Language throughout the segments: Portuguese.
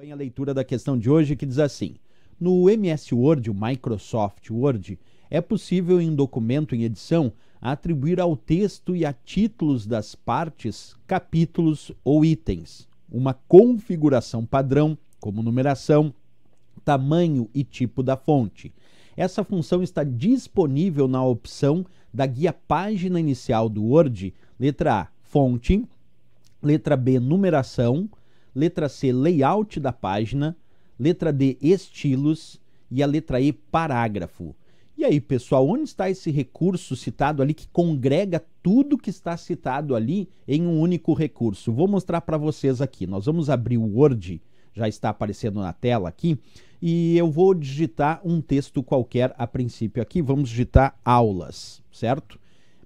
acompanha a leitura da questão de hoje que diz assim: No MS Word, o Microsoft Word, é possível em documento em edição atribuir ao texto e a títulos das partes capítulos ou itens, uma configuração padrão, como numeração, tamanho e tipo da fonte. Essa função está disponível na opção da guia página inicial do Word, letra A, fonte, letra B, numeração, letra C, layout da página, letra D, estilos e a letra E, parágrafo. E aí, pessoal, onde está esse recurso citado ali que congrega tudo que está citado ali em um único recurso? Vou mostrar para vocês aqui. Nós vamos abrir o Word, já está aparecendo na tela aqui, e eu vou digitar um texto qualquer a princípio aqui. Vamos digitar aulas, certo?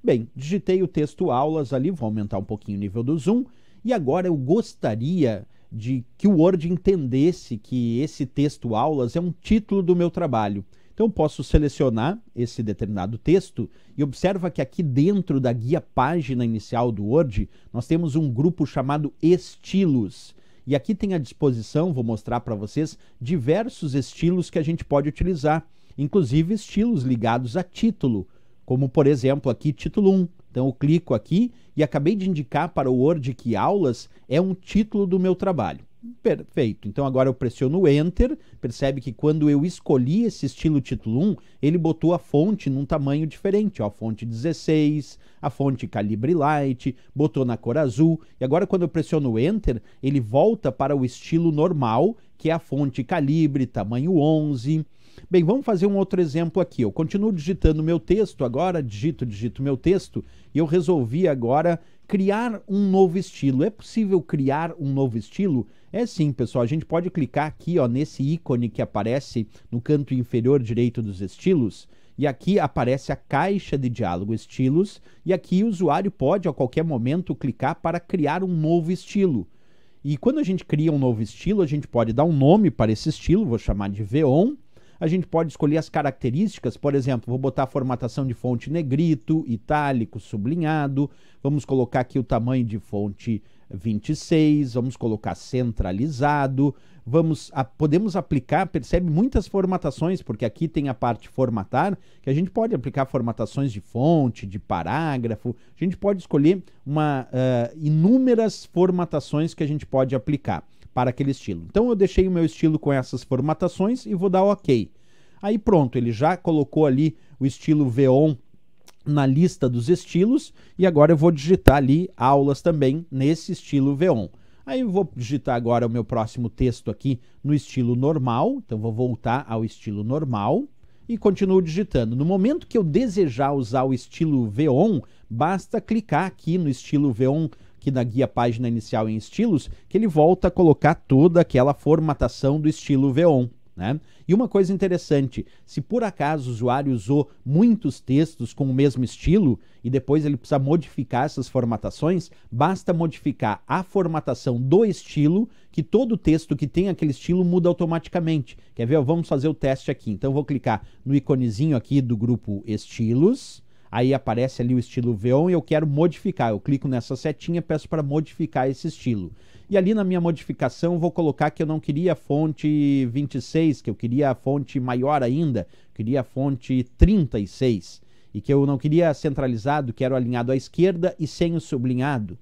Bem, digitei o texto aulas ali, vou aumentar um pouquinho o nível do zoom, e agora eu gostaria de que o Word entendesse que esse texto aulas é um título do meu trabalho. Então eu posso selecionar esse determinado texto e observa que aqui dentro da guia página inicial do Word, nós temos um grupo chamado estilos. E aqui tem à disposição, vou mostrar para vocês, diversos estilos que a gente pode utilizar, inclusive estilos ligados a título, como por exemplo aqui título 1, então eu clico aqui e acabei de indicar para o Word que aulas é um título do meu trabalho. Perfeito. Então agora eu pressiono Enter. Percebe que quando eu escolhi esse estilo título 1, ele botou a fonte num tamanho diferente. Ó, a fonte 16, a fonte calibre light, botou na cor azul. E agora quando eu pressiono Enter, ele volta para o estilo normal, que é a fonte calibre, tamanho 11. Bem, vamos fazer um outro exemplo aqui. Eu continuo digitando meu texto agora, digito, digito meu texto, e eu resolvi agora criar um novo estilo. É possível criar um novo estilo? É sim, pessoal. A gente pode clicar aqui, ó, nesse ícone que aparece no canto inferior direito dos estilos. E aqui aparece a caixa de diálogo estilos, e aqui o usuário pode a qualquer momento clicar para criar um novo estilo. E quando a gente cria um novo estilo, a gente pode dar um nome para esse estilo, vou chamar de V1 a gente pode escolher as características, por exemplo, vou botar a formatação de fonte negrito, itálico, sublinhado, vamos colocar aqui o tamanho de fonte 26, vamos colocar centralizado, vamos a, podemos aplicar, percebe muitas formatações, porque aqui tem a parte formatar, que a gente pode aplicar formatações de fonte, de parágrafo, a gente pode escolher uma, uh, inúmeras formatações que a gente pode aplicar para aquele estilo. Então eu deixei o meu estilo com essas formatações e vou dar OK. Aí pronto, ele já colocou ali o estilo VEON na lista dos estilos e agora eu vou digitar ali aulas também nesse estilo VEON. Aí eu vou digitar agora o meu próximo texto aqui no estilo normal, então vou voltar ao estilo normal e continuo digitando. No momento que eu desejar usar o estilo VEON, basta clicar aqui no estilo VEON aqui na guia página inicial em estilos, que ele volta a colocar toda aquela formatação do estilo VEON. Né? E uma coisa interessante, se por acaso o usuário usou muitos textos com o mesmo estilo e depois ele precisa modificar essas formatações, basta modificar a formatação do estilo, que todo texto que tem aquele estilo muda automaticamente. Quer ver? Vamos fazer o teste aqui. Então eu vou clicar no iconezinho aqui do grupo estilos, aí aparece ali o estilo V1 e eu quero modificar. Eu clico nessa setinha, peço para modificar esse estilo. E ali na minha modificação vou colocar que eu não queria fonte 26, que eu queria a fonte maior ainda, queria a fonte 36 e que eu não queria centralizado, quero alinhado à esquerda e sem o sublinhado.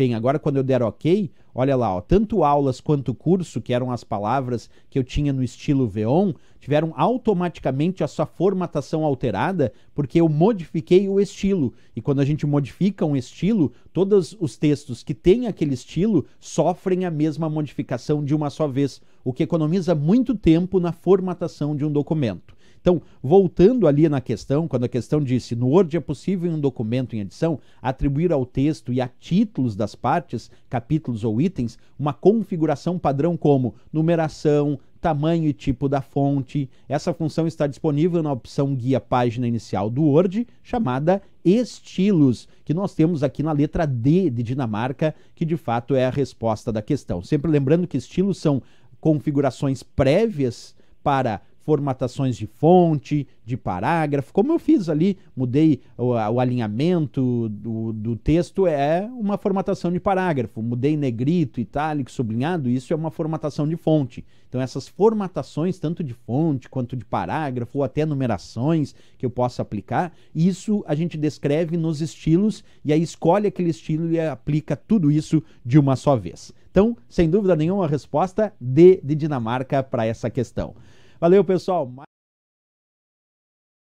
Bem, Agora, quando eu der ok, olha lá, ó, tanto aulas quanto curso, que eram as palavras que eu tinha no estilo VEON, tiveram automaticamente a sua formatação alterada, porque eu modifiquei o estilo. E quando a gente modifica um estilo, todos os textos que têm aquele estilo sofrem a mesma modificação de uma só vez, o que economiza muito tempo na formatação de um documento. Então, voltando ali na questão, quando a questão disse no Word é possível em um documento em edição atribuir ao texto e a títulos das partes, capítulos ou itens, uma configuração padrão como numeração, tamanho e tipo da fonte. Essa função está disponível na opção guia página inicial do Word, chamada estilos, que nós temos aqui na letra D de Dinamarca, que de fato é a resposta da questão. Sempre lembrando que estilos são configurações prévias para formatações de fonte, de parágrafo, como eu fiz ali, mudei o, o alinhamento do, do, texto, é uma formatação de parágrafo, mudei negrito, itálico, sublinhado, isso é uma formatação de fonte. Então, essas formatações, tanto de fonte quanto de parágrafo, ou até numerações que eu possa aplicar, isso a gente descreve nos estilos e aí escolhe aquele estilo e aplica tudo isso de uma só vez. Então, sem dúvida nenhuma, a resposta D de Dinamarca para essa questão. Valeu, pessoal.